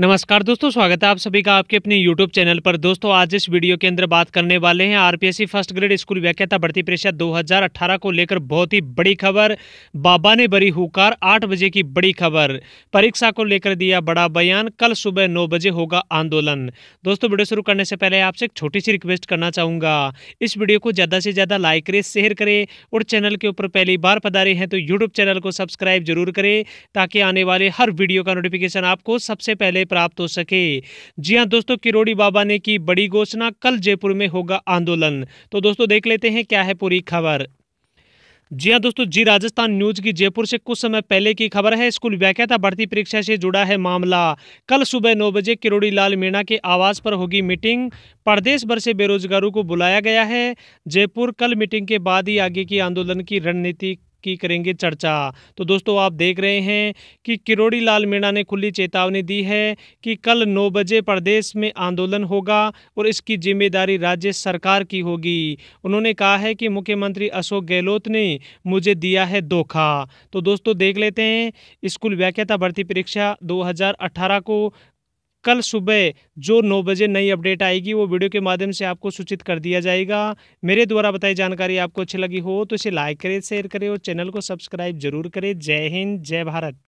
नमस्कार दोस्तों स्वागत है आप सभी का आपके अपने यूट्यूब चैनल पर दोस्तों आज इस वीडियो के अंदर बात करने वाले हैं आरपीएससी फर्स्ट ग्रेड स्कूल व्याख्याता भर्ती परीक्षा 2018 को लेकर बहुत ही बड़ी खबर बाबा ने बरी हुकार आठ बजे की बड़ी खबर परीक्षा को लेकर दिया बड़ा बयान कल सुबह नौ बजे होगा आंदोलन दोस्तों वीडियो शुरू करने से पहले आपसे एक छोटी सी रिक्वेस्ट करना चाहूँगा इस वीडियो को ज़्यादा से ज़्यादा लाइक करें शेयर करें और चैनल के ऊपर पहली बार पधारे हैं तो यूट्यूब चैनल को सब्सक्राइब जरूर करें ताकि आने वाले हर वीडियो का नोटिफिकेशन आपको सबसे पहले लाभ प्राप्त हो सके जी हाँ दोस्तों किरोड़ी बाबा ने की बड़ी घोषणा कल जयपुर में होगा आंदोलन तो दोस्तों देख लेते हैं क्या है पूरी खबर जी हाँ दोस्तों जी राजस्थान न्यूज की जयपुर से कुछ समय पहले की खबर है स्कूल व्याख्याता भर्ती परीक्षा से जुड़ा है मामला कल सुबह नौ बजे किरोड़ी लाल मीणा के आवास पर होगी मीटिंग प्रदेश भर से बेरोजगारों को बुलाया गया है जयपुर कल मीटिंग के बाद ही आगे की आंदोलन की रणनीति की करेंगे चर्चा तो दोस्तों आप देख रहे हैं कि किरोड़ी लाल मीणा ने खुली चेतावनी दी है कि कल नौ बजे प्रदेश में आंदोलन होगा और इसकी जिम्मेदारी राज्य सरकार की होगी उन्होंने कहा है कि मुख्यमंत्री अशोक गहलोत ने मुझे दिया है धोखा तो दोस्तों देख लेते हैं स्कूल व्याख्याता भर्ती परीक्षा 2018 को कल सुबह जो नौ बजे नई अपडेट आएगी वो वीडियो के माध्यम से आपको सूचित कर दिया जाएगा मेरे द्वारा बताई जानकारी आपको अच्छी लगी हो तो इसे लाइक करें शेयर करें और चैनल को सब्सक्राइब जरूर करें जय हिंद जय भारत